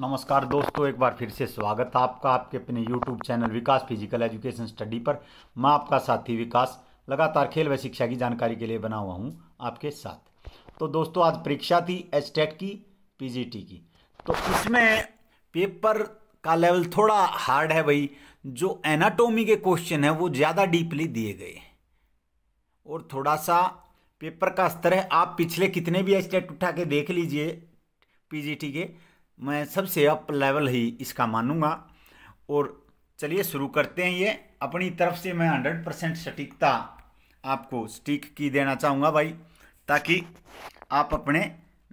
नमस्कार दोस्तों एक बार फिर से स्वागत है आपका आपके अपने YouTube channel Vikas physical education study पर मैं आपका साथी विकास लगातार खेल व शिक्षा की जानकारी के लिए बना हुआ हूँ आपके साथ तो दोस्तों आज परीक्षा थी एच e की पीजीटी की तो इसमें पेपर का लेवल थोड़ा हार्ड है भाई जो एनाटोमी के क्वेश्चन है वो ज़्यादा डीपली दिए गए हैं और थोड़ा सा पेपर का स्तर है आप पिछले कितने भी एच e उठा के देख लीजिए पी के मैं सबसे अप लेवल ही इसका मानूंगा और चलिए शुरू करते हैं ये अपनी तरफ से मैं हंड्रेड परसेंट सटीकता आपको स्टिक की देना चाहूँगा भाई ताकि आप अपने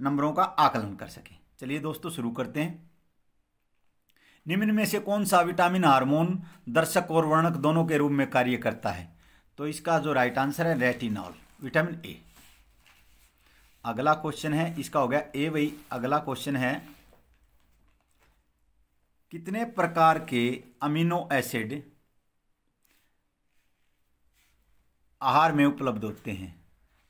नंबरों का आकलन कर सकें चलिए दोस्तों शुरू करते हैं निम्न में से कौन सा विटामिन हार्मोन दर्शक और वर्णक दोनों के रूप में कार्य करता है तो इसका जो राइट आंसर है रेटिनॉल विटामिन ए अगला क्वेश्चन है इसका हो गया ए भाई अगला क्वेश्चन है कितने प्रकार के अमीनो एसिड आहार में उपलब्ध होते हैं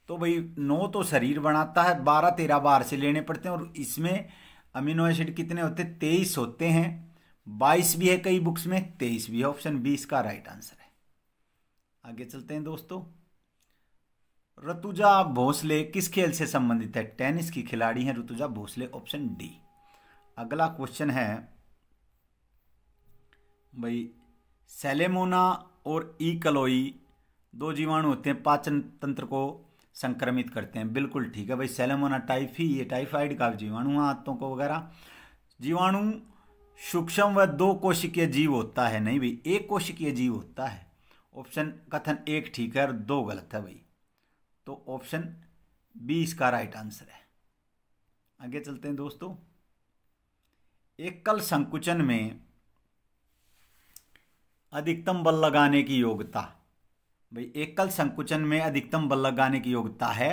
तो भाई नौ तो शरीर बनाता है बारह तेरह बार से लेने पड़ते हैं और इसमें अमीनो एसिड कितने होते हैं तेईस होते हैं बाईस भी है कई बुक्स में तेईस भी है ऑप्शन बी इसका राइट आंसर है आगे चलते हैं दोस्तों ऋतुजा भोसले किस खेल से संबंधित है टेनिस की खिलाड़ी हैं ऋतुजा भोसले ऑप्शन डी अगला क्वेश्चन है भाई सेलेमोना और ई कलोई दो जीवाणु होते हैं पाचन तंत्र को संक्रमित करते हैं बिल्कुल ठीक है भाई सेलेमोना टाइफी ये टाइफाइड का जीवाणु है हाथों को वगैरह जीवाणु सूक्ष्म व दो कोशिकीय जीव होता है नहीं भाई एक कोशिकीय जीव होता है ऑप्शन कथन एक ठीक है और दो गलत है भाई तो ऑप्शन बी इसका राइट आंसर है आगे चलते हैं दोस्तों एकल संकुचन में अधिकतम बल लगाने की योग्यता भाई एकल संकुचन में अधिकतम बल लगाने की योग्यता है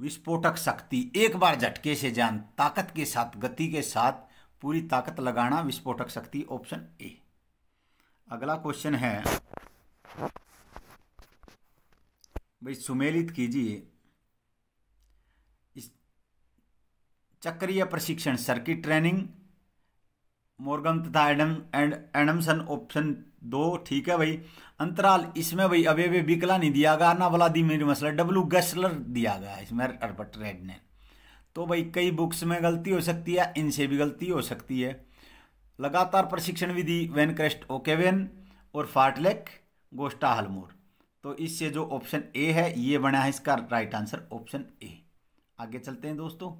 विस्फोटक शक्ति एक बार झटके से जान ताकत के साथ गति के साथ पूरी ताकत लगाना विस्फोटक शक्ति ऑप्शन ए अगला क्वेश्चन है भाई सुमेलित कीजिए इस चक्रीय प्रशिक्षण सर्किट ट्रेनिंग मोर्गन तथा एडम एंड एडमसन ऑप्शन दो ठीक है भाई अंतराल इसमें भाई अभी अभी बिकला नहीं दिया गया ना व्लादिमिर मसलर डब्लू गैसलर दिया गया इसमें अर्बर्ट रेड ने तो भाई कई बुक्स में गलती हो सकती है इनसे भी गलती हो सकती है लगातार प्रशिक्षण विधि वेन क्रेस्ट ओकेवेन और फाटलेक गोस्टा हलमोर तो इससे जो ऑप्शन ए है ये बना है इसका राइट आंसर ऑप्शन ए आगे चलते हैं दोस्तों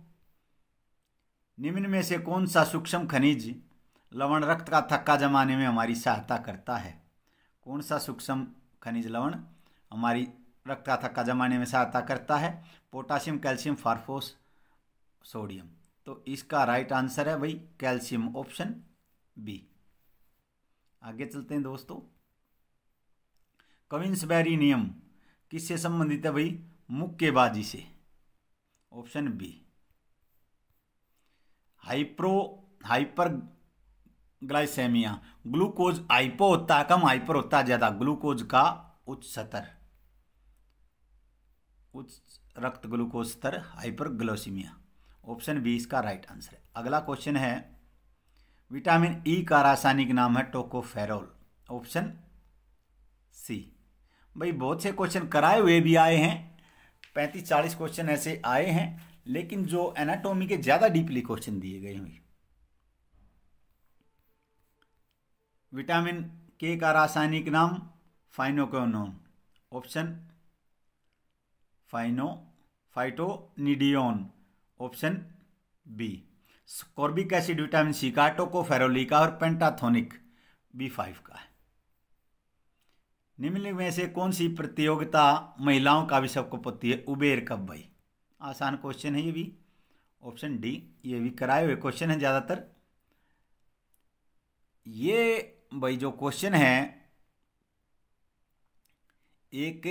निम्न में से कौन सा सूक्ष्म खनिज लवण रक्त का थक्का जमाने में हमारी सहायता करता है कौन सा सूक्ष्म खनिज लवण हमारी रक्त का थक्का जमाने में सहायता करता है पोटासियम कैल्शियम फारफोस सोडियम तो इसका राइट आंसर है भाई कैल्शियम ऑप्शन बी आगे चलते हैं दोस्तों कविंसबेरी नियम किससे संबंधित है भाई मुक्केबाजी से ऑप्शन बी हाइप्रो हाइपर ग्लाइसेमिया ग्लूकोज आइपो होता है कम आइपर होता है ज्यादा ग्लूकोज का उच्च स्तर उच्च रक्त ग्लूकोज स्तर हाइपर ग्लोसीमिया ऑप्शन बी इसका राइट आंसर है अगला क्वेश्चन है विटामिन ई e का रासायनिक नाम है टोकोफेरोल ऑप्शन सी भाई बहुत से क्वेश्चन कराए हुए भी आए हैं पैंतीस चालीस क्वेश्चन ऐसे आए हैं लेकिन जो एनाटोमी के ज़्यादा डीपली क्वेश्चन दिए गए हैं विटामिन के का रासायनिक नाम फाइनोकोनोन ऑप्शन फाइनो phytonadione option B ascorbic acid vitamin C का टोकोफेरोली का और पेंटाथोनिक बी फाइव का है निम्नलिखित में से कौन सी प्रतियोगिता महिलाओं का भी सबको पति है उबेर कप भाई आसान क्वेश्चन है ये भी ऑप्शन डी ये भी कराए हुए क्वेश्चन है ज़्यादातर ये भाई जो क्वेश्चन है एक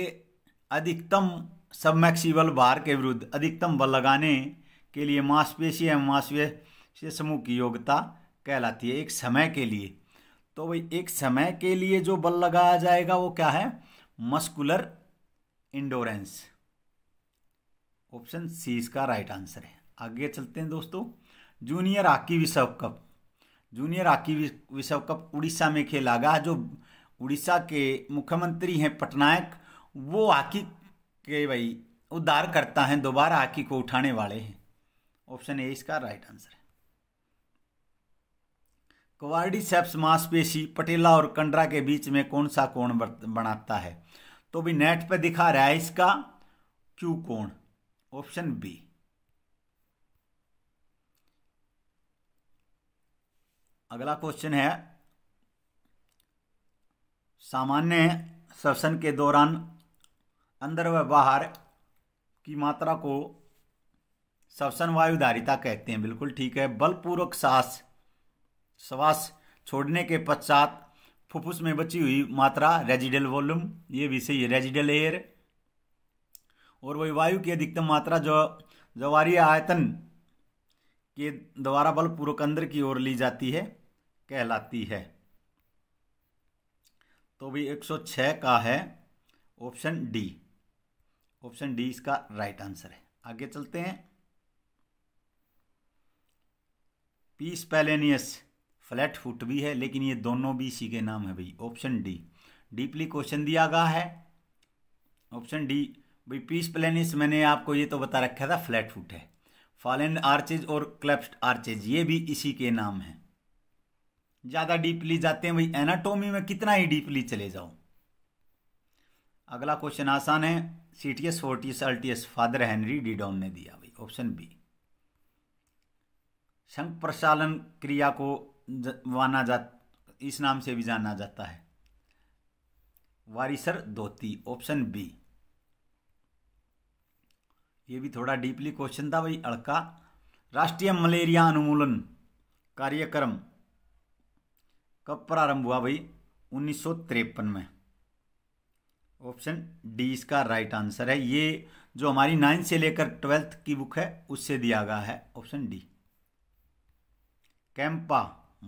अधिकतम सबमैक्सी बल भार के विरुद्ध अधिकतम बल लगाने के लिए मांसपेशी एवं मांसपेशी समूह की योग्यता कहलाती है एक समय के लिए तो भाई एक समय के लिए जो बल लगाया जाएगा वो क्या है मस्कुलर इंडोरेंस ऑप्शन सी इसका राइट आंसर है आगे चलते हैं दोस्तों जूनियर हॉकी विश्व कप जूनियर हॉकी विश्व कप उड़ीसा में खेला गया जो उड़ीसा के मुख्यमंत्री हैं पटनायक वो हॉकी के भाई उद्धार करता है दोबारा हॉकी को उठाने वाले हैं ऑप्शन ए इसका राइट आंसर है कवार्डी सेप्स मांसपेशी पटेला और कंडरा के बीच में कौन सा कोण बनाता है तो भी नेट पे दिखा रहा है इसका क्यू कोण ऑप्शन बी अगला क्वेश्चन है सामान्य श्वसन के दौरान अंदर व बाहर की मात्रा को श्वसन वायुधारिता कहते हैं बिल्कुल ठीक है बलपूर्वक सांस श्वास छोड़ने के पश्चात फुफ्फुस में बची हुई मात्रा रेजिडल वॉल्यूम ये भी सही है रेजिडल एयर और वही वायु की अधिकतम मात्रा जो जवारी आयतन के द्वारा बलपूर्वक अंदर की ओर ली जाती है कहलाती है तो भी 106 का है ऑप्शन डी ऑप्शन डी इसका राइट आंसर है आगे चलते हैं पीस पैलेनियस फ्लैट फुट भी है लेकिन ये दोनों भी इसी के नाम है भाई ऑप्शन डी डीपली क्वेश्चन दिया गया है ऑप्शन डी भाई पीस पैलेनियस मैंने आपको ये तो बता रखा था फ्लैट फुट है फॉलन आर्चेज और क्लेप्स्ट आर्चेज ये भी इसी के नाम है ज्यादा डीपली जाते हैं भाई एनाटोमी में कितना ही डीपली चले जाओ अगला क्वेश्चन आसान है citius altius Father Henri Didon ने दिया भाई ऑप्शन बी शंख प्रसालन क्रिया को माना जा इस नाम से भी जाना जाता है वारिसर धोती ऑप्शन बी ये भी थोड़ा डीपली क्वेश्चन था भाई अड़का राष्ट्रीय मलेरिया अनुमूलन कार्यक्रम कब प्रारंभ हुआ भाई उन्नीस में ऑप्शन डी इसका राइट आंसर है ये जो हमारी नाइन्थ से लेकर ट्वेल्थ की बुक है उससे दिया गया है ऑप्शन डी कैंपा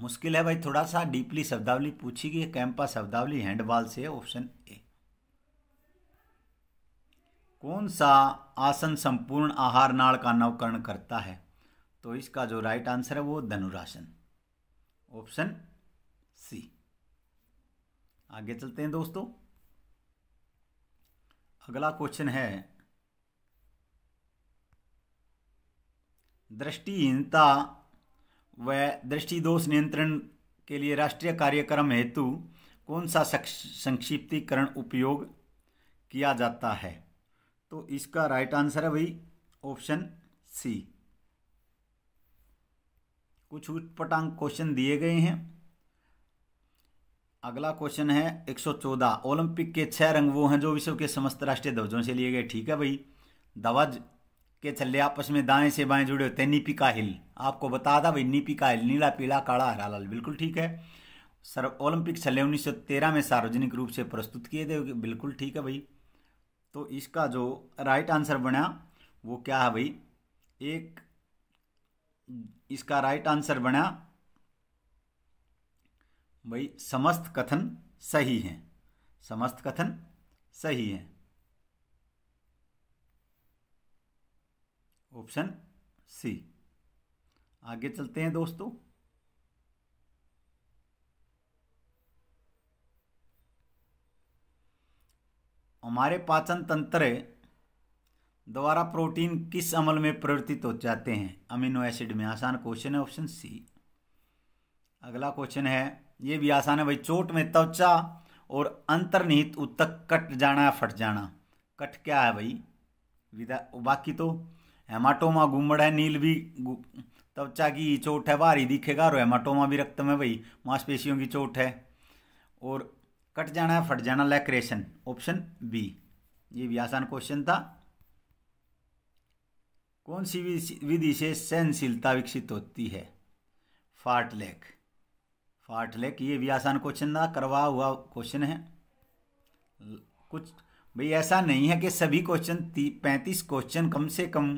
मुश्किल है भाई थोड़ा सा डीपली शब्दावली पूछी गई कैंपा शब्दावली हैंडबॉल से है ऑप्शन ए कौन सा आसन संपूर्ण आहार नाड़ का नवकरण करता है तो इसका जो राइट आंसर है वो धनुरासन ऑप्शन सी आगे चलते हैं दोस्तों अगला क्वेश्चन है दृष्टिहीनता व दृष्टिदोष नियंत्रण के लिए राष्ट्रीय कार्यक्रम हेतु कौन सा संक्षिप्तीकरण उपयोग किया जाता है तो इसका राइट आंसर है भाई ऑप्शन सी कुछ उटपटांग क्वेश्चन दिए गए हैं अगला क्वेश्चन है 114 ओलंपिक के छह रंग वो हैं जो विश्व के समस्त राष्ट्रीय ध्वजों से लिए गए ठीक है भाई ध्वज के छल्ले आपस में दाएं से बाएं जुड़े होते हैं नीपिका हिल आपको बता था भाई निपिका हिल नीला पीला काला हरा लाल बिल्कुल ठीक है सर ओलंपिक छल्ले 1913 में सार्वजनिक रूप से प्रस्तुत किए थे बिल्कुल ठीक है भाई तो इसका जो राइट आंसर बना वो क्या है भाई एक इसका राइट आंसर बना भाई समस्त कथन सही हैं समस्त कथन सही हैं ऑप्शन सी आगे चलते हैं दोस्तों हमारे पाचन तंत्र द्वारा प्रोटीन किस अमल में प्रवर्तित हो जाते हैं अमीनो एसिड में आसान क्वेश्चन है ऑप्शन सी अगला क्वेश्चन है ये भी आसान है भाई चोट में त्वचा और अंतर्निहित उत्तक कट जाना फट जाना कट क्या है भाई विदा बाकी तो हेमाटोमा घूमड़ है नील भी त्वचा की चोट है भारी दिखेगा और हेमाटोमा भी रक्त में भाई मांसपेशियों की चोट है और कट जाना है फट जाना लैक्रेशन ऑप्शन बी ये भी आसान क्वेश्चन था कौन सी विधि से सहनशीलता विकसित होती है फाटलेख फाटलेक ये भी आसान क्वेश्चन था करवा हुआ क्वेश्चन है कुछ भाई ऐसा नहीं है कि सभी क्वेश्चन पैंतीस क्वेश्चन कम से कम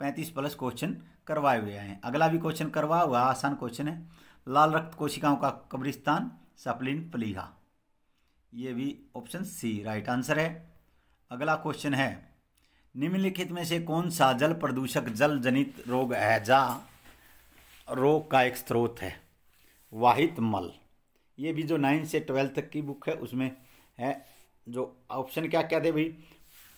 पैंतीस प्लस क्वेश्चन करवाए हुए हैं अगला भी क्वेश्चन करवा हुआ आसान क्वेश्चन है लाल रक्त कोशिकाओं का कब्रिस्तान सप्लिन पलीहा ये भी ऑप्शन सी राइट आंसर है अगला क्वेश्चन है निम्नलिखित में से कौन सा जल प्रदूषक जल जनित रोग जा रोग का एक स्रोत है वाहित मल ये भी जो नाइन्थ से ट्वेल्थ तक की बुक है उसमें है जो ऑप्शन क्या क्या थे भाई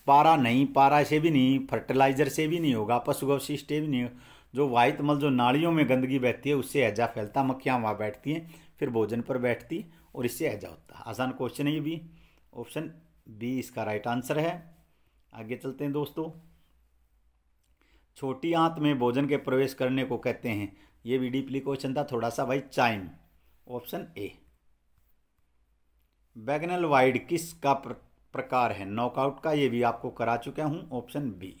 पारा नहीं पारा से भी नहीं फर्टिलाइजर से भी नहीं होगा पशु अवशिष्ट से भी नहीं जो वाहित मल जो नाड़ियों में गंदगी बहती है उससे हैजा फैलता मक्खियाँ वहाँ बैठती हैं फिर भोजन पर बैठती और इससे हैजा होता आसान क्वेश्चन है ये भी ऑप्शन बी इसका राइट आंसर है आगे चलते हैं दोस्तों छोटी आंत में भोजन के प्रवेश करने को कहते हैं ये भी डीपली क्वेश्चन था थोड़ा सा भाई चाइम ऑप्शन ए बैगनल वाइड किस का प्र, प्रकार है नॉकआउट का ये भी आपको करा चुका हूं ऑप्शन बी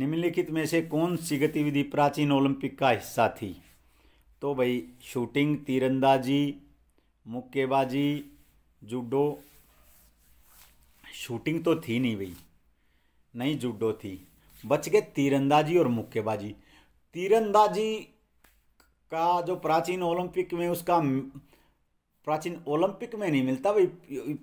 निम्नलिखित में से कौन सी गतिविधि प्राचीन ओलंपिक का हिस्सा थी तो भाई शूटिंग तीरंदाजी मुक्केबाजी जूडो शूटिंग तो थी नहीं भाई नहीं जूडो थी बच गए तीरंदाजी और मुक्केबाजी तीरंदाजी का जो प्राचीन ओलंपिक में उसका प्राचीन ओलंपिक में नहीं मिलता भाई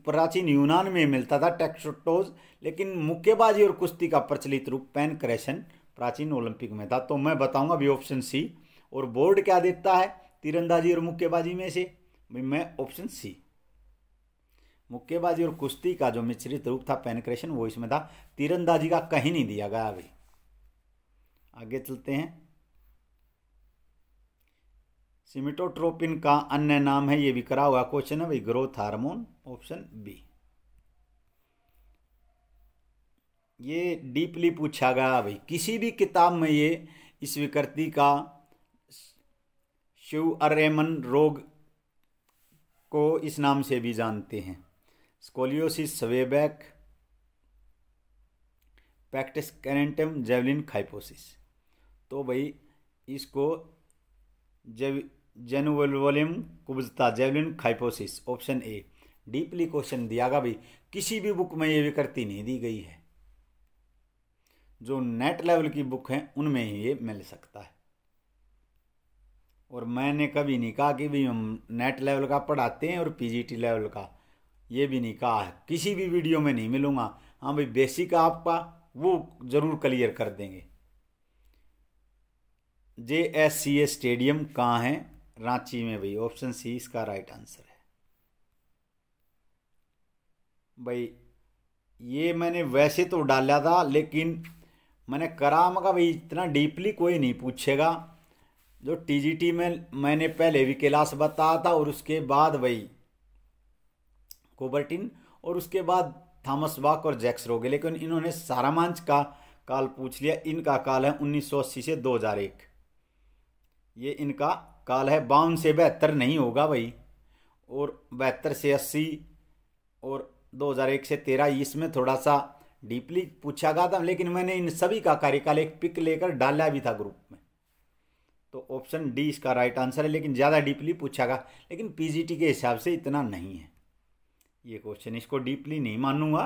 प्राचीन यूनान में मिलता था टेक्सटोज लेकिन मुक्केबाजी और कुश्ती का प्रचलित रूप पेन क्रेशन प्राचीन ओलंपिक में था तो मैं बताऊंगा भी ऑप्शन सी और बोर्ड क्या देता है तीरंदाजी और मुक्केबाजी में से मैं ऑप्शन सी मुक्केबाजी और कुश्ती का जो मिश्रित रूप था पेनक्रेशन वो इसमें था तीरंदाजी का कहीं नहीं दिया गया अभी आगे चलते हैं सिमिटोट्रोपिन का अन्य नाम है ये भी करा हुआ क्वेश्चन है भाई ग्रोथ हार्मोन ऑप्शन बी ये डीपली पूछा गया भाई किसी भी किताब में ये इस विकृति का शिव अरेमन रोग को इस नाम से भी जानते हैं scoliosis swayback pectus carinatum javelin kyphosis तो भाई इसको जेव जेनुवलवलिम कुब्जता javelin kyphosis option A deeply question दिया गया भाई किसी भी बुक में ये विकृति नहीं दी गई है जो नेट लेवल की बुक हैं उनमें ही ये मिल सकता है और मैंने कभी नहीं कहा कि भाई हम नेट लेवल का पढ़ाते हैं और पीजीटी लेवल का ये भी नहीं कहा है किसी भी वीडियो में नहीं मिलूंगा हाँ भाई बेसिक आपका वो ज़रूर क्लियर कर देंगे जे एस सी ए स्टेडियम कहाँ है रांची में भाई ऑप्शन सी इसका राइट आंसर है भाई ये मैंने वैसे तो डाला था लेकिन मैंने करा मगा भाई इतना डीपली कोई नहीं पूछेगा जो टीजीटी में मैंने पहले भी क्लास बताया था और उसके बाद भाई कोबर्टिन और उसके बाद थॉमस वाक और जैक्स रोगे लेकिन इन्होंने सारामांच का काल पूछ लिया इनका काल है उन्नीस से 2001 ये इनका काल है बावन से बहत्तर नहीं होगा भाई और बहत्तर से अस्सी और 2001 से तेरह इसमें थोड़ा सा डीपली पूछा गया था लेकिन मैंने इन सभी का कार्यकाल एक पिक लेकर डाला भी था ग्रुप में तो ऑप्शन डी इसका राइट आंसर है लेकिन ज़्यादा डीपली पूछा गया लेकिन पीजीटी के हिसाब से इतना नहीं है ये क्वेश्चन इसको डीपली नहीं मानूंगा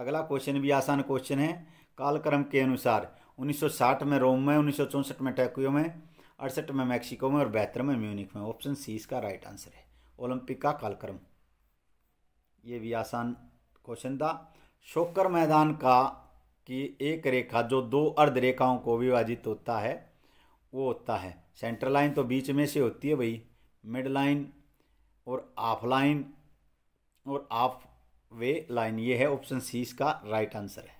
अगला क्वेश्चन भी आसान क्वेश्चन है कालक्रम के अनुसार 1960 में रोम में उन्नीस में टोक्यो में अड़सठ में मैक्सिको में और बेहतर में म्यूनिक में ऑप्शन सी इसका राइट आंसर है ओलंपिक का कालक्रम ये भी आसान क्वेश्चन था शोकर मैदान का की एक रेखा जो दो अर्ध रेखाओं को विभाजित होता है वो होता है सेंटर लाइन तो बीच में से होती है भाई मिड लाइन और ऑफलाइन और ऑफ वे लाइन ये है ऑप्शन सी इसका राइट आंसर है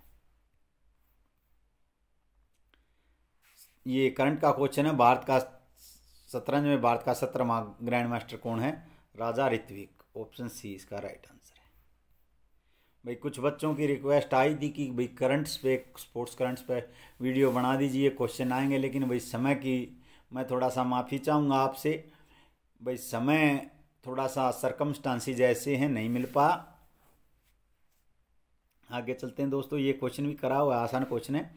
ये करंट का क्वेश्चन है भारत का शतरंज में भारत का सत्र ग्रैंड मास्टर कौन है राजा ऋत्विक ऑप्शन सी इसका राइट आंसर है भाई कुछ बच्चों की रिक्वेस्ट आई थी कि भाई करंट्स पे स्पोर्ट्स करंट्स पे वीडियो बना दीजिए क्वेश्चन आएंगे लेकिन भाई समय की मैं थोड़ा सा माफ़ी चाहूँगा आपसे भाई समय थोड़ा सा सरकमस्टांसेज ऐसे हैं नहीं मिल पा आगे चलते हैं दोस्तों ये क्वेश्चन भी करा हुआ आसान क्वेश्चन है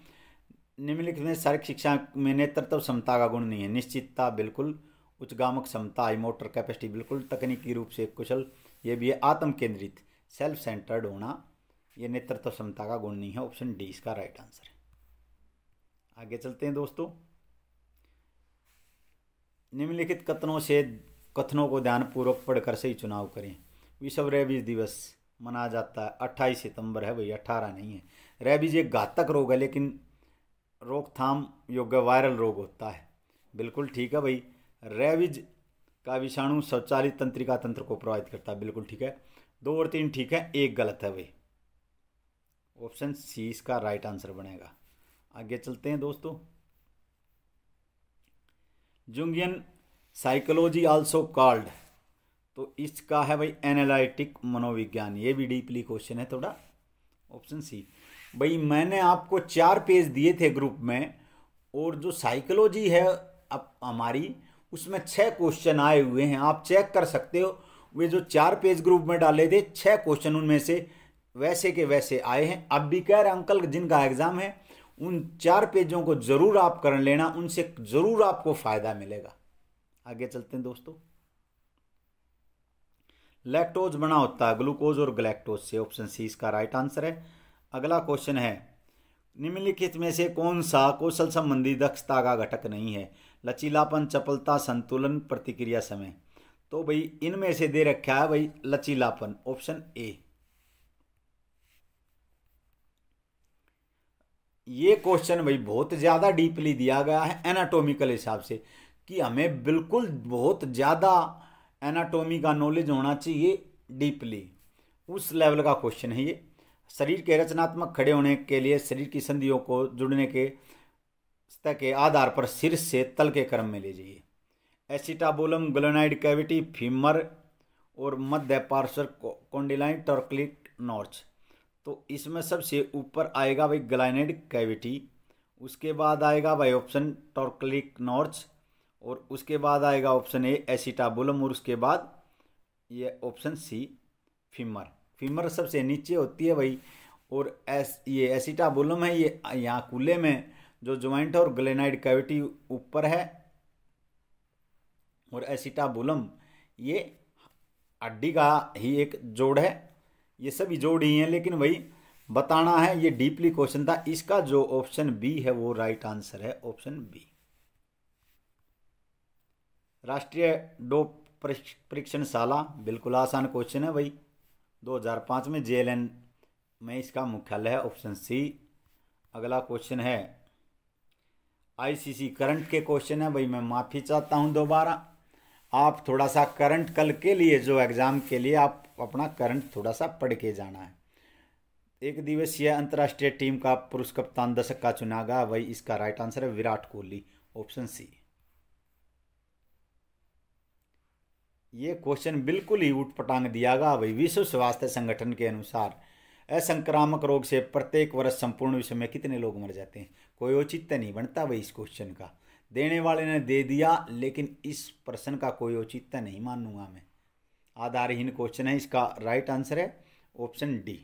निम्नलिखित में शारीरिक शिक्षा में नेतृत्व क्षमता का गुण नहीं है निश्चितता बिल्कुल उच्चगामक क्षमता इमोटर कैपेसिटी बिल्कुल तकनीकी रूप से कुशल ये भी है आत्म केंद्रित सेल्फ सेंटर्ड होना ये नेतृत्व क्षमता का गुण नहीं है ऑप्शन डी इसका राइट आंसर है आगे चलते हैं दोस्तों निम्नलिखित कथनों से कथनों को ध्यानपूर्वक पढ़कर से ही चुनाव करें विश्व रेबीज दिवस मनाया जाता है अट्ठाईस सितंबर है भाई अट्ठारह नहीं है रेबीज एक घातक रोग है लेकिन रोकथाम योग्य वायरल रोग होता है बिल्कुल ठीक है भाई रेबीज का विषाणु स्वचालित तंत्रिका तंत्र को प्रभावित करता है बिल्कुल ठीक है दो और तीन ठीक है एक गलत है भाई ऑप्शन सी इसका राइट आंसर बनेगा आगे चलते हैं दोस्तों जुंगियन साइकोलॉजी आल्सो कॉल्ड तो इसका है भाई एनालिटिक मनोविज्ञान ये भी डीपली क्वेश्चन है थोड़ा ऑप्शन सी भाई मैंने आपको चार पेज दिए थे ग्रुप में और जो साइकोलॉजी है अब हमारी उसमें छः क्वेश्चन आए हुए हैं आप चेक कर सकते हो वे जो चार पेज ग्रुप में डाले थे छः क्वेश्चन उनमें से वैसे के वैसे आए हैं अब भी कह रहे अंकल जिनका एग्ज़ाम है उन चार पेजों को ज़रूर आप कर लेना उनसे ज़रूर आपको फ़ायदा मिलेगा आगे चलते हैं दोस्तों लैक्टोज बना होता है ग्लूकोज और ग्लैक्टोज से ऑप्शन सी इसका राइट आंसर है अगला क्वेश्चन है निम्नलिखित में से कौन सा कौशल संबंधी दक्षता का घटक नहीं है लचीलापन चपलता संतुलन प्रतिक्रिया समय तो भाई इनमें से दे रखा है भाई लचीलापन ऑप्शन ए ये क्वेश्चन भाई बहुत ज़्यादा डीपली दिया गया है एनाटोमिकल हिसाब से कि हमें बिल्कुल बहुत ज़्यादा एनाटॉमी का नॉलेज होना चाहिए डीपली उस लेवल का क्वेश्चन है ये शरीर के रचनात्मक खड़े होने के लिए शरीर की संधियों को जुड़ने के स्तर के आधार पर सिर से तल के क्रम में ले जाइए एसिटाबोलम ग्लोनाइड कैविटी फीमर और मध्य पार्श्व कॉन्डिलाइन टर्कलिक नॉर्च तो इसमें सबसे ऊपर आएगा भाई ग्लाइनाइड कैविटी उसके बाद आएगा भाई ऑप्शन टॉर्कलिक नॉर्च और उसके बाद आएगा ऑप्शन ए एसिटाबुलम और उसके बाद ये ऑप्शन सी फीमर फीमर सबसे नीचे होती है भाई और एस ये एसिटाबुलम है ये यहाँ कूल्हे में जो ज्वाइंट और ग्लेनाइड कैविटी ऊपर है और एसिटाबुलम ये हड्डी का ही एक जोड़ है ये सभी जोड़ ही हैं लेकिन वही बताना है ये डीपली क्वेश्चन था इसका जो ऑप्शन बी है वो राइट आंसर है ऑप्शन बी राष्ट्रीय डोप परीक्षणशाला बिल्कुल आसान क्वेश्चन है भाई 2005 में जेएलएन में इसका मुख्यालय है ऑप्शन सी अगला क्वेश्चन है आईसीसी करंट के क्वेश्चन है भाई मैं माफ़ी चाहता हूँ दोबारा आप थोड़ा सा करंट कल के लिए जो एग्ज़ाम के लिए आप अपना करंट थोड़ा सा पढ़ के जाना है एक दिवसीय अंतर्राष्ट्रीय टीम का पुरुष कप्तान दशक का चुना गया वही इसका राइट आंसर है विराट कोहली ऑप्शन सी ये क्वेश्चन बिल्कुल ही उठपटांग दिया गया भाई विश्व स्वास्थ्य संगठन के अनुसार असंक्रामक रोग से प्रत्येक वर्ष संपूर्ण विश्व में कितने लोग मर जाते हैं कोई औचित्य नहीं बनता भाई इस क्वेश्चन का देने वाले ने दे दिया लेकिन इस प्रश्न का कोई औचित्य नहीं मानूंगा मैं आधारहीन क्वेश्चन है इसका राइट आंसर है ऑप्शन डी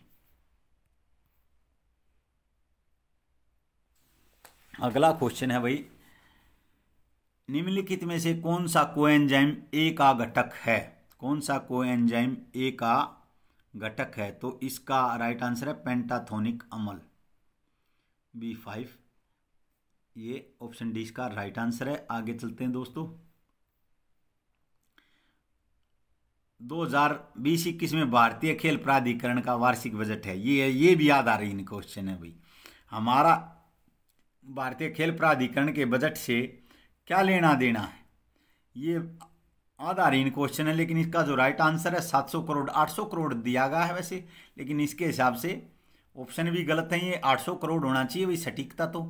अगला क्वेश्चन है भाई निम्नलिखित में से कौन सा कोएंजाइम ए का घटक है कौन सा कोएंजाइम ए का घटक है तो इसका राइट आंसर है पेंटाथोनिक अमल बी फाइव ये ऑप्शन डी इसका राइट आंसर है आगे चलते हैं दोस्तों बीस इक्कीस में भारतीय खेल प्राधिकरण का वार्षिक बजट है ये ये भी याद आ रही है क्वेश्चन है भाई हमारा भारतीय खेल प्राधिकरण के बजट से क्या लेना देना है ये आधारहीन क्वेश्चन है लेकिन इसका जो राइट आंसर है 700 करोड़ 800 करोड़ दिया गया है वैसे लेकिन इसके हिसाब से ऑप्शन भी गलत है ये 800 करोड़ होना चाहिए वही सटीकता तो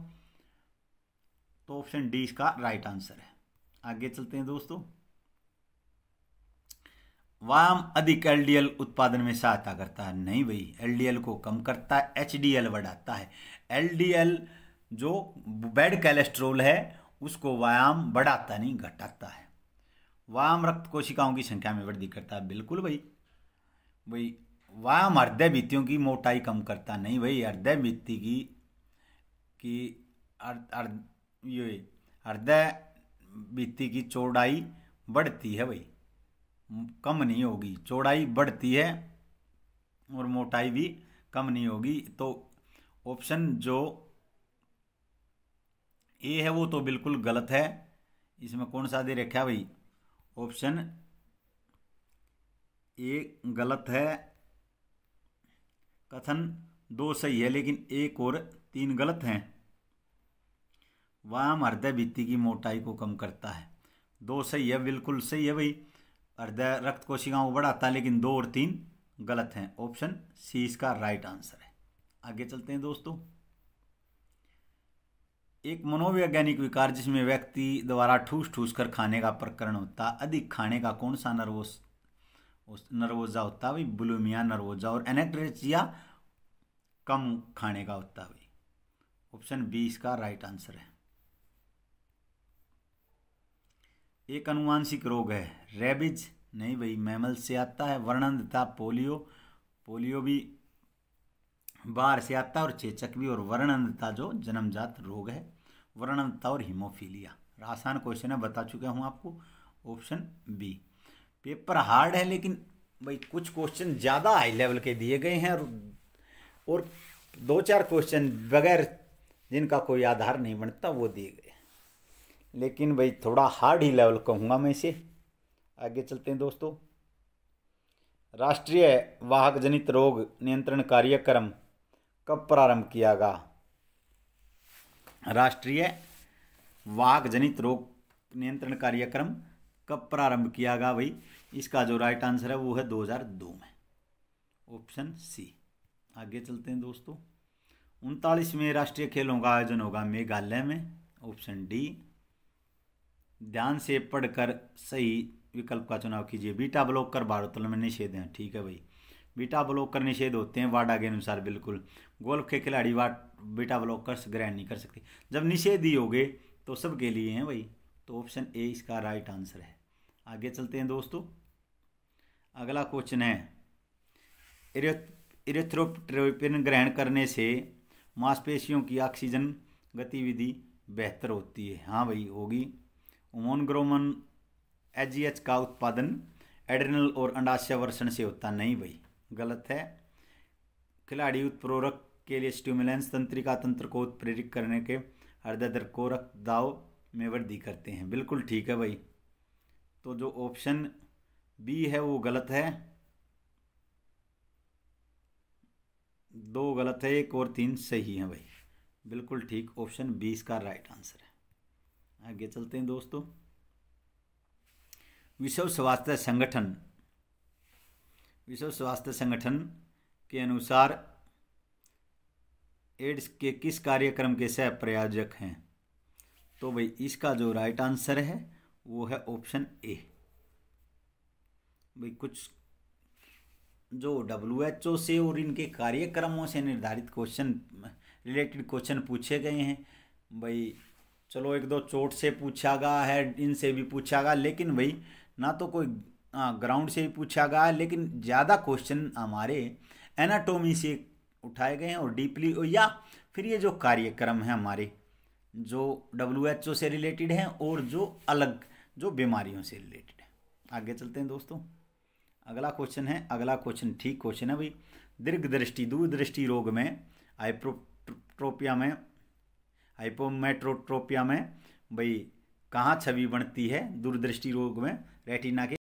तो ऑप्शन डी इसका राइट आंसर है आगे चलते हैं दोस्तों वाम अधिक एलडीएल उत्पादन में सहायता करता है नहीं भाई एलडीएल को कम करता है एच बढ़ाता है एल जो बैड कैलेस्ट्रोल है उसको व्यायाम बढ़ाता नहीं घटाता है व्यायाम रक्त कोशिकाओं की संख्या में वृद्धि करता है बिल्कुल भाई भाई व्यायाम हृदय भित्तियों की मोटाई कम करता नहीं भाई हृदय भित्ति की कि हृदय भित्ति की चौड़ाई बढ़ती है भाई कम नहीं होगी चौड़ाई बढ़ती है और मोटाई भी कम नहीं होगी तो ऑप्शन जो ए है वो तो बिल्कुल गलत है इसमें कौन सा दे रखा है भाई ऑप्शन ए गलत है कथन दो सही है लेकिन एक और तीन गलत हैं वाम हृदय भित्ति की मोटाई को कम करता है दो सही है बिल्कुल सही है भाई हृदय रक्त कोशिकाओं को बढ़ाता है लेकिन दो और तीन गलत हैं ऑप्शन सी इसका राइट आंसर है आगे चलते हैं दोस्तों एक मनोवैज्ञानिक विकार जिसमें व्यक्ति द्वारा ठूस ठूस कर खाने का प्रकरण होता अधिक खाने का कौन सा नर्वोस नर्वोजा होता भाई ब्लूमिया नर्वोजा और एनेक्ट्रेचिया कम खाने का होता भाई ऑप्शन बी इसका राइट आंसर है एक अनुवांशिक रोग है रेबिज नहीं भाई मैमल से आता है वर्णन था पोलियो पोलियो भी बाहर से आता है और चेचक भी और था जो जन्मजात रोग है वर्णनता और हीमोफीलिया आसान क्वेश्चन है बता चुका हूँ आपको ऑप्शन बी पेपर हार्ड है लेकिन भाई कुछ क्वेश्चन ज़्यादा हाई लेवल के दिए गए हैं और और दो चार क्वेश्चन बगैर जिनका कोई आधार नहीं बनता वो दिए गए लेकिन भाई थोड़ा हार्ड ही लेवल कहूँगा मैं इसे आगे चलते हैं दोस्तों राष्ट्रीय वाहक जनित रोग नियंत्रण कार्यक्रम कब प्रारंभ किया गया राष्ट्रीय वाघ जनित रोग नियंत्रण कार्यक्रम कब प्रारंभ किया गया भाई इसका जो राइट आंसर है वो है 2002 में ऑप्शन सी आगे चलते हैं दोस्तों उनतालीसवें राष्ट्रीय खेलों का आयोजन होगा मेघालय में ऑप्शन डी ध्यान से पढ़कर सही विकल्प का चुनाव कीजिए बीटा ब्लॉक कर भारतल में निषेध हैं ठीक है भाई बीटा ब्लॉकर निषेध होते हैं वाडा के अनुसार बिल्कुल गोल्फ के खिलाड़ी वाट बीटा ब्लॉकर्स ग्रहण नहीं कर सकते जब निषेध ही हो गए तो सबके लिए हैं भाई तो ऑप्शन ए इसका राइट आंसर है आगे चलते हैं दोस्तों अगला क्वेश्चन है इरेथ्रोपिन ग्रहण करने से मांसपेशियों की ऑक्सीजन गतिविधि बेहतर होती है हाँ भाई होगी ओमोनग्रोमन एच का उत्पादन एड्रिनल और अंडाशय वर्षण से होता नहीं भाई गलत है खिलाड़ी उत्प्रोरक के लिए स्टूमुलेंस तंत्रिका तंत्र को उत्प्रेरित करने के हृदय को रक्तदाव में वृद्धि करते हैं बिल्कुल ठीक है भाई तो जो ऑप्शन बी है वो गलत है दो गलत है एक और तीन सही है भाई बिल्कुल ठीक ऑप्शन बी इसका राइट आंसर है आगे चलते हैं दोस्तों विश्व स्वास्थ्य संगठन विश्व स्वास्थ्य संगठन के अनुसार एड्स के किस कार्यक्रम के सह प्रायोजक हैं तो भाई इसका जो राइट आंसर है वो है ऑप्शन ए भाई कुछ जो डब्ल्यू एच ओ से और इनके कार्यक्रमों से निर्धारित क्वेश्चन रिलेटेड क्वेश्चन पूछे गए हैं भाई चलो एक दो चोट से पूछा गया है इनसे भी पूछा गया लेकिन भाई ना तो कोई ग्राउंड से भी पूछा गया लेकिन ज़्यादा क्वेश्चन हमारे एनाटोमी से उठाए गए हैं और डीपली या फिर ये जो कार्यक्रम है हमारे जो डब्ल्यू एच ओ से रिलेटेड हैं और जो अलग जो बीमारियों से रिलेटेड है आगे चलते हैं दोस्तों अगला क्वेश्चन है अगला क्वेश्चन ठीक क्वेश्चन है भाई दीर्घ दृष्टि दूरदृष्टि रोग में हाइप्रोट्रोपिया में हाइपोमेट्रोट्रोपिया में भाई कहाँ छवि बनती है दूरदृष्टि रोग में रेटिना के